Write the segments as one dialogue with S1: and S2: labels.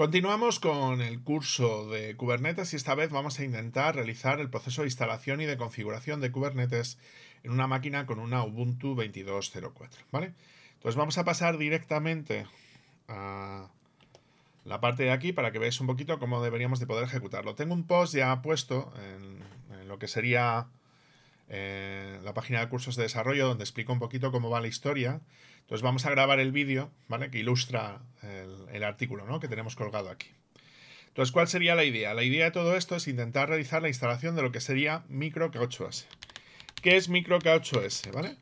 S1: Continuamos con el curso de Kubernetes y esta vez vamos a intentar realizar el proceso de instalación y de configuración de Kubernetes en una máquina con una Ubuntu 22.04, ¿vale? Entonces vamos a pasar directamente a la parte de aquí para que veáis un poquito cómo deberíamos de poder ejecutarlo. Tengo un post ya puesto en, lo que sería eh, la página de cursos de desarrollo donde explico un poquito cómo va la historia. Entonces vamos a grabar el vídeo, ¿vale? Que ilustra el, artículo, ¿no? Que tenemos colgado aquí. Entonces, ¿cuál sería la idea? La idea de todo esto es intentar realizar la instalación de lo que sería Micro k 8 ¿Qué es Micro k 8 s vale?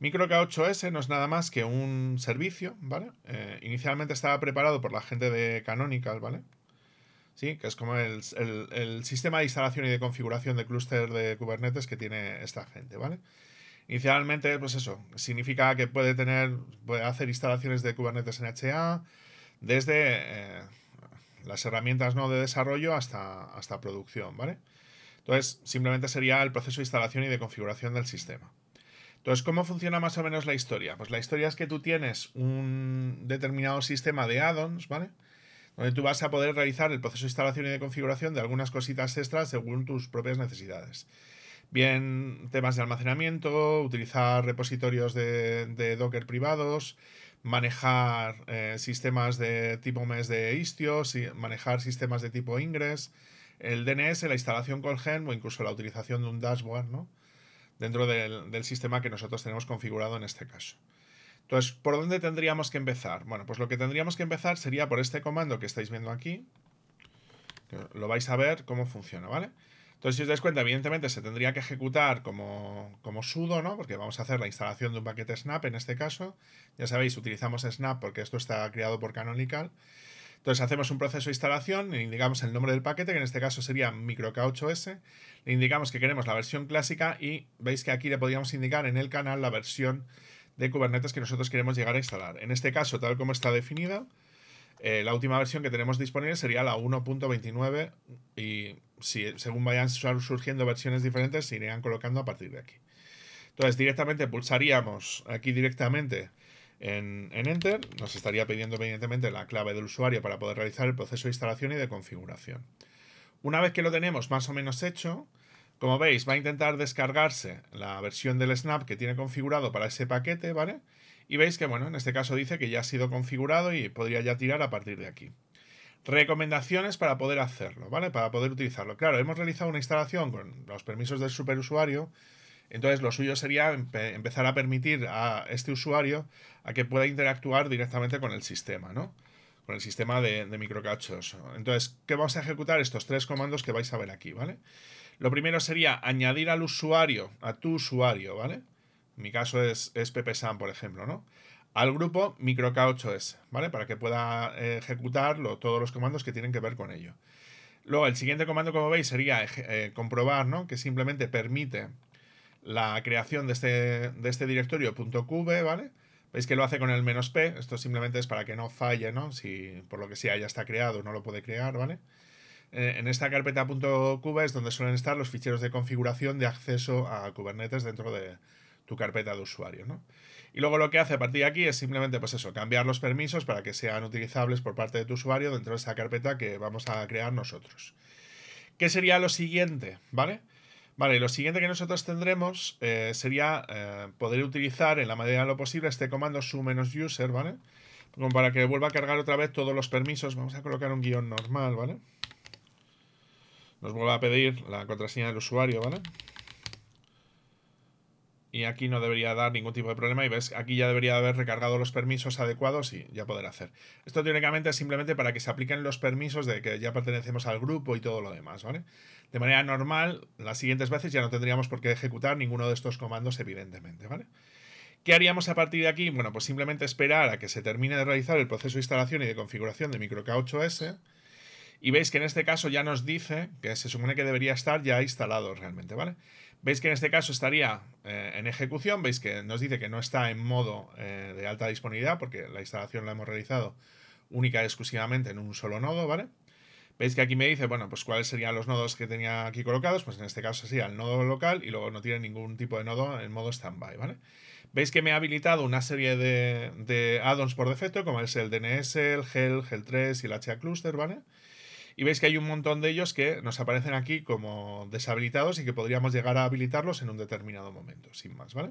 S1: k 8 s no es nada más que un servicio, ¿vale? Eh, inicialmente estaba preparado por la gente de Canonical, ¿vale? ¿sí? que es como el, sistema de instalación y de configuración de clúster de Kubernetes que tiene esta gente, ¿vale? Inicialmente, pues eso, significa que puede tener, puede hacer instalaciones de Kubernetes en HA desde eh, las herramientas no de desarrollo hasta, hasta producción, ¿vale? Entonces, simplemente sería el proceso de instalación y de configuración del sistema. Entonces, ¿cómo funciona más o menos la historia? Pues la historia es que tú tienes un determinado sistema de add-ons, ¿vale? donde tú vas a poder realizar el proceso de instalación y de configuración de algunas cositas extras según tus propias necesidades. Bien, temas de almacenamiento, utilizar repositorios de, Docker privados, manejar eh, sistemas de tipo mes de Istio, manejar sistemas de tipo Ingress, el DNS, la instalación con Helm o incluso la utilización de un dashboard ¿no? dentro del sistema que nosotros tenemos configurado en este caso. Entonces, ¿por dónde tendríamos que empezar? Bueno, pues lo que tendríamos que empezar sería por este comando que estáis viendo aquí. Lo vais a ver cómo funciona, ¿vale? Entonces, si os dais cuenta, evidentemente se tendría que ejecutar como, como sudo, ¿no? Porque vamos a hacer la instalación de un paquete snap en este caso. Ya sabéis, utilizamos snap porque esto está creado por Canonical. Entonces hacemos un proceso de instalación, le indicamos el nombre del paquete, que en este caso sería MicroK8S, le indicamos que queremos la versión clásica y veis que aquí le podríamos indicar en el canal la versión de Kubernetes que nosotros queremos llegar a instalar. En este caso, tal como está definida, eh, la última versión que tenemos disponible sería la 1.29 y si, según vayan surgiendo versiones diferentes se irían colocando a partir de aquí. Entonces directamente pulsaríamos aquí directamente en, en, Enter, nos estaría pidiendo evidentemente la clave del usuario para poder realizar el proceso de instalación y de configuración. Una vez que lo tenemos más o menos hecho, como veis, va a intentar descargarse la versión del Snap que tiene configurado para ese paquete, ¿vale? Y veis que, bueno, en este caso dice que ya ha sido configurado y podría ya tirar a partir de aquí. Recomendaciones para poder hacerlo, ¿vale? Para poder utilizarlo. Claro, hemos realizado una instalación con los permisos del superusuario, entonces lo suyo sería empezar a permitir a este usuario a que pueda interactuar directamente con el sistema, ¿no? Con el sistema de, microcachos. Entonces, ¿qué vamos a ejecutar? Estos tres comandos que vais a ver aquí, ¿vale? vale lo primero sería añadir al usuario, a tu usuario, ¿vale? En mi caso es, es PPSAM, por ejemplo, ¿no? Al grupo MicroK8S, ¿vale? Para que pueda eh, ejecutar todos los comandos que tienen que ver con ello. Luego, el siguiente comando, como veis, sería eh, comprobar, ¿no? Que simplemente permite la creación de este, de este directorio ¿vale? Veis que lo hace con el menos "-p", esto simplemente es para que no falle, ¿no? Si por lo que sea ya está creado, no lo puede crear, ¿vale? vale eh, en esta carpeta .cuba es donde suelen estar los ficheros de configuración de acceso a Kubernetes dentro de tu carpeta de usuario, ¿no? Y luego lo que hace a partir de aquí es simplemente, pues eso, cambiar los permisos para que sean utilizables por parte de tu usuario dentro de esa carpeta que vamos a crear nosotros. ¿Qué sería lo siguiente? ¿Vale? Vale, lo siguiente que nosotros tendremos eh, sería eh, poder utilizar en la medida de lo posible este comando su-user, ¿vale? Como para que vuelva a cargar otra vez todos los permisos. Vamos a colocar un guión normal, ¿vale? Nos vuelve a pedir la contraseña del usuario, ¿vale? Y aquí no debería dar ningún tipo de problema y ves, aquí ya debería haber recargado los permisos adecuados y ya poder hacer. Esto teóricamente es simplemente para que se apliquen los permisos de que ya pertenecemos al grupo y todo lo demás, ¿vale? De manera normal, las siguientes veces ya no tendríamos por qué ejecutar ninguno de estos comandos, evidentemente, ¿vale? ¿Qué haríamos a partir de aquí? Bueno, pues simplemente esperar a que se termine de realizar el proceso de instalación y de configuración de MicroK8S y veis que en este caso ya nos dice que se supone que debería estar ya instalado realmente, ¿vale? Veis que en este caso estaría eh, en ejecución, veis que nos dice que no está en modo eh, de alta disponibilidad porque la instalación la hemos realizado única y exclusivamente en un solo nodo, ¿vale? Veis que aquí me dice, bueno, pues cuáles serían los nodos que tenía aquí colocados, pues en este caso sería el nodo local y luego no tiene ningún tipo de nodo en modo standby, ¿vale? Veis que me ha habilitado una serie de, de add-ons por defecto, como es el DNS, el GEL, GEL3 y el HA cluster, ¿vale? vale y veis que hay un montón de ellos que nos aparecen aquí como deshabilitados y que podríamos llegar a habilitarlos en un determinado momento, sin más, ¿vale?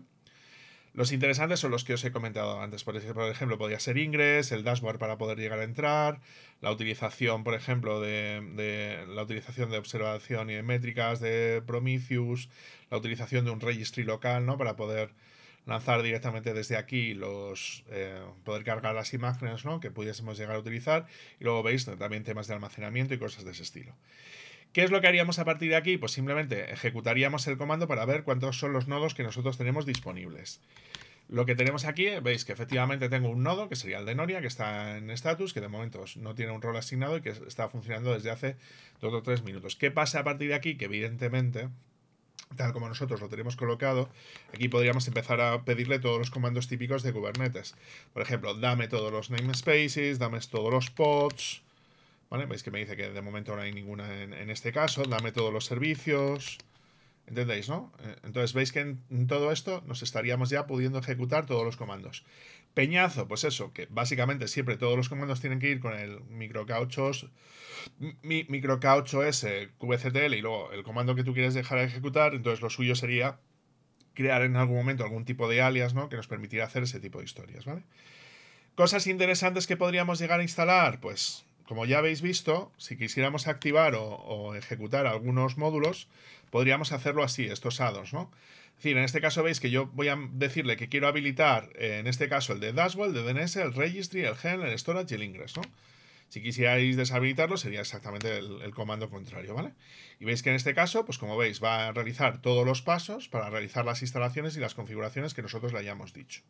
S1: Los interesantes son los que os he comentado antes. Por ejemplo, podría ser ingres, el dashboard para poder llegar a entrar, la utilización, por ejemplo, de, de, la utilización de observación y de métricas de Prometheus, la utilización de un registry local, ¿no? Para poder lanzar directamente desde aquí los eh, poder cargar las imágenes ¿no? que pudiésemos llegar a utilizar y luego veis también temas de almacenamiento y cosas de ese estilo. ¿Qué es lo que haríamos a partir de aquí? Pues simplemente ejecutaríamos el comando para ver cuántos son los nodos que nosotros tenemos disponibles. Lo que tenemos aquí, veis que efectivamente tengo un nodo, que sería el de Noria, que está en status, que de momento no tiene un rol asignado y que está funcionando desde hace dos o tres minutos. ¿Qué pasa a partir de aquí? Que evidentemente tal como nosotros lo tenemos colocado, aquí podríamos empezar a pedirle todos los comandos típicos de Kubernetes. Por ejemplo, dame todos los namespaces, dame todos los pods, ¿vale? Veis que me dice que de momento no hay ninguna en, este caso, dame todos los servicios, ¿entendéis, no? Eh, entonces veis que en todo esto nos estaríamos ya pudiendo ejecutar todos los comandos. Peñazo, pues eso, que básicamente siempre todos los comandos tienen que ir con el microcauchos, mi, microcaucho S, y luego el comando que tú quieres dejar de ejecutar, entonces lo suyo sería crear en algún momento algún tipo de alias, ¿no? Que nos permitiera hacer ese tipo de historias, Cosas interesantes que podríamos llegar a instalar, pues como ya habéis visto, si quisiéramos activar o ejecutar algunos módulos, podríamos hacerlo así, estos addons, ¿no? Es decir, en este caso veis que yo voy a decirle que quiero habilitar, eh, en este caso, el de Dashboard, el de DNS, el Registry, el gen, el Storage y el Ingress, Si quisierais deshabilitarlo, sería exactamente el, el, comando contrario, ¿vale? Y veis que en este caso, pues como veis, va a realizar todos los pasos para realizar las instalaciones y las configuraciones que nosotros le hayamos dicho.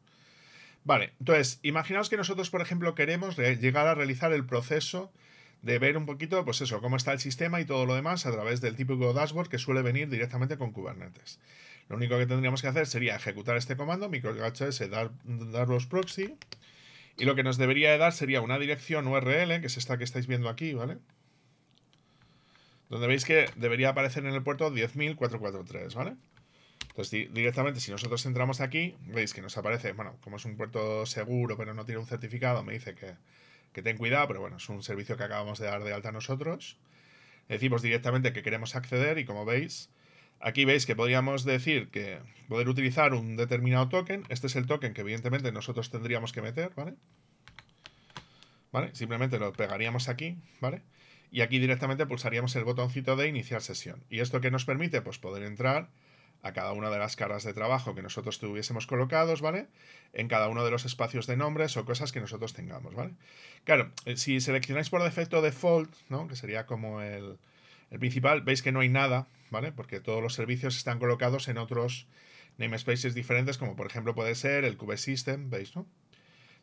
S1: Vale, entonces, imaginaos que nosotros, por ejemplo, queremos llegar a realizar el proceso de ver un poquito, pues eso, cómo está el sistema y todo lo demás a través del típico dashboard que suele venir directamente con Kubernetes. Lo único que tendríamos que hacer sería ejecutar este comando, microhs eh, los proxy, y lo que nos debería dar sería una dirección URL, que es esta que estáis viendo aquí, ¿vale? Donde veis que debería aparecer en el puerto 10.443, ¿vale? Entonces, directamente, si nosotros entramos aquí, veis que nos aparece, bueno, como es un puerto seguro, pero no tiene un certificado, me dice que, que ten cuidado, pero bueno, es un servicio que acabamos de dar de alta nosotros. Decimos directamente que queremos acceder y como veis, aquí veis que podríamos decir que poder utilizar un determinado token. Este es el token que evidentemente nosotros tendríamos que meter, ¿vale? ¿Vale? Simplemente lo pegaríamos aquí, ¿vale? Y aquí directamente pulsaríamos el botoncito de iniciar sesión. ¿Y esto qué nos permite? Pues poder entrar a cada una de las caras de trabajo que nosotros tuviésemos colocados, ¿vale? En cada uno de los espacios de nombres o cosas que nosotros tengamos, ¿vale? Claro, eh, si seleccionáis por defecto default, ¿no? Que sería como el, principal, veis que no hay nada, ¿vale? Porque todos los servicios están colocados en otros namespaces diferentes, como por ejemplo puede ser el system, ¿veis, no?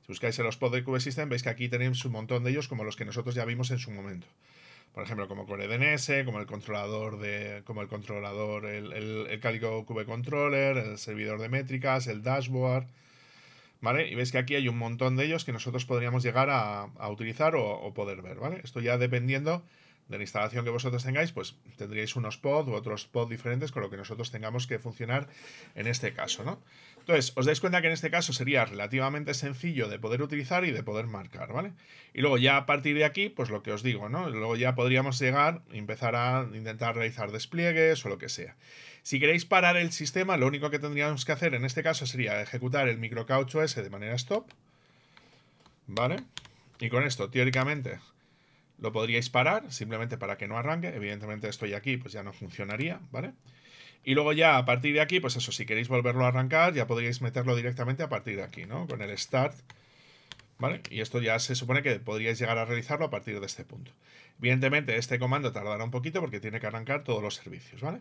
S1: Si buscáis en los pods de system, veis que aquí tenéis un montón de ellos como los que nosotros ya vimos en su momento por ejemplo, como DNS como el controlador de, como el controlador, el, el, el Cube Controller, el servidor de métricas, el dashboard, ¿vale? Y ves que aquí hay un montón de ellos que nosotros podríamos llegar a, a utilizar o, o, poder ver, ¿vale? Esto ya dependiendo de la instalación que vosotros tengáis, pues tendríais unos pod u otros pods diferentes con lo que nosotros tengamos que funcionar en este caso, ¿no? Entonces, os dais cuenta que en este caso sería relativamente sencillo de poder utilizar y de poder marcar, ¿vale? Y luego ya a partir de aquí, pues lo que os digo, ¿no? Luego ya podríamos llegar, empezar a intentar realizar despliegues o lo que sea. Si queréis parar el sistema, lo único que tendríamos que hacer en este caso sería ejecutar el microcaucho S de manera stop, ¿vale? Y con esto, teóricamente, lo podríais parar simplemente para que no arranque. Evidentemente estoy aquí, pues ya no funcionaría, ¿vale? Y luego ya a partir de aquí, pues eso, si queréis volverlo a arrancar, ya podríais meterlo directamente a partir de aquí, ¿no? Con el start, ¿vale? Y esto ya se supone que podríais llegar a realizarlo a partir de este punto. Evidentemente este comando tardará un poquito porque tiene que arrancar todos los servicios, ¿vale?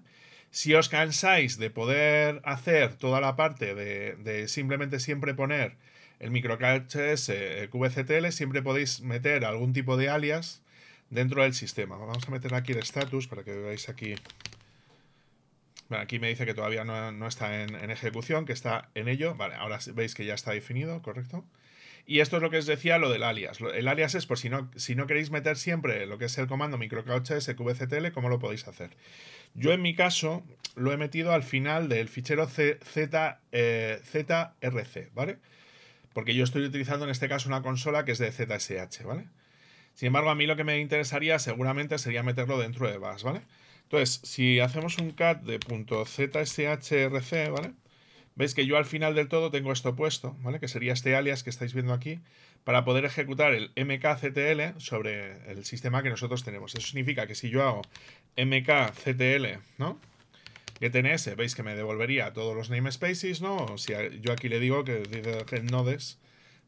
S1: Si os cansáis de poder hacer toda la parte de, simplemente siempre poner el microcache eh, QVCTL, siempre podéis meter algún tipo de alias dentro del sistema. Vamos a meter aquí el status para que veáis aquí. Bueno, aquí me dice que todavía no, está en, ejecución, que está en ello. Vale, ahora veis que ya está definido, ¿correcto? Y esto es lo que os decía lo del alias. El alias es por si no, si no queréis meter siempre lo que es el comando microcaoches qvctl, ¿cómo lo podéis hacer? Yo en mi caso lo he metido al final del fichero zrc, eh, ¿vale? Porque yo estoy utilizando en este caso una consola que es de ZSH, ¿vale? Sin embargo, a mí lo que me interesaría seguramente sería meterlo dentro de Bash, ¿vale? Entonces, si hacemos un cat de .zshrc, ¿vale? Veis que yo al final del todo tengo esto puesto, ¿vale? Que sería este alias que estáis viendo aquí, para poder ejecutar el mkctl sobre el sistema que nosotros tenemos. Eso significa que si yo hago mkctl, ¿no? Etns, veis que me devolvería todos los namespaces, ¿no? Si yo aquí le digo que dice nodes,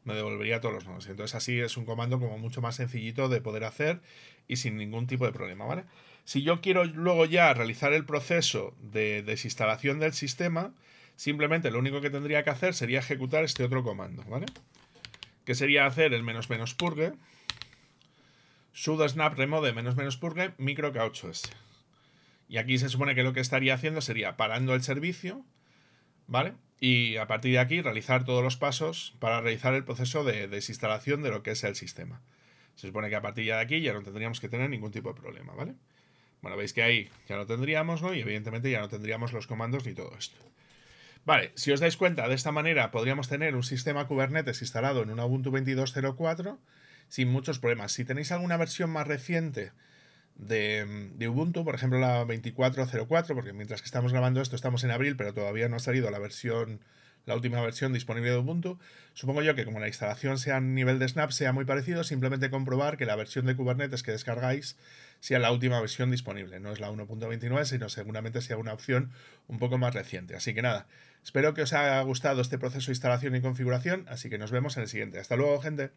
S1: me devolvería todos los nodos. Entonces así es un comando como mucho más sencillito de poder hacer y sin ningún tipo de problema, ¿vale? Si yo quiero luego ya realizar el proceso de desinstalación del sistema, simplemente lo único que tendría que hacer sería ejecutar este otro comando, ¿vale? Que sería hacer el menos menos purge, sudo snap remove menos menos purge micro s este. Y aquí se supone que lo que estaría haciendo sería parando el servicio, ¿vale? y a partir de aquí realizar todos los pasos para realizar el proceso de desinstalación de lo que es el sistema. Se supone que a partir de aquí ya no tendríamos que tener ningún tipo de problema, ¿vale? Bueno, veis que ahí ya lo tendríamos, ¿no? Y evidentemente ya no tendríamos los comandos ni todo esto. Vale, si os dais cuenta, de esta manera podríamos tener un sistema Kubernetes instalado en un Ubuntu 22.04 sin muchos problemas. Si tenéis alguna versión más reciente de, Ubuntu, por ejemplo la 24.04, porque mientras que estamos grabando esto estamos en abril, pero todavía no ha salido la versión, la última versión disponible de Ubuntu. Supongo yo que como la instalación sea a nivel de Snap sea muy parecido, simplemente comprobar que la versión de Kubernetes que descargáis sea la última versión disponible, no es la 1.29, sino seguramente sea una opción un poco más reciente. Así que nada, espero que os haya gustado este proceso de instalación y configuración, así que nos vemos en el siguiente. Hasta luego, gente.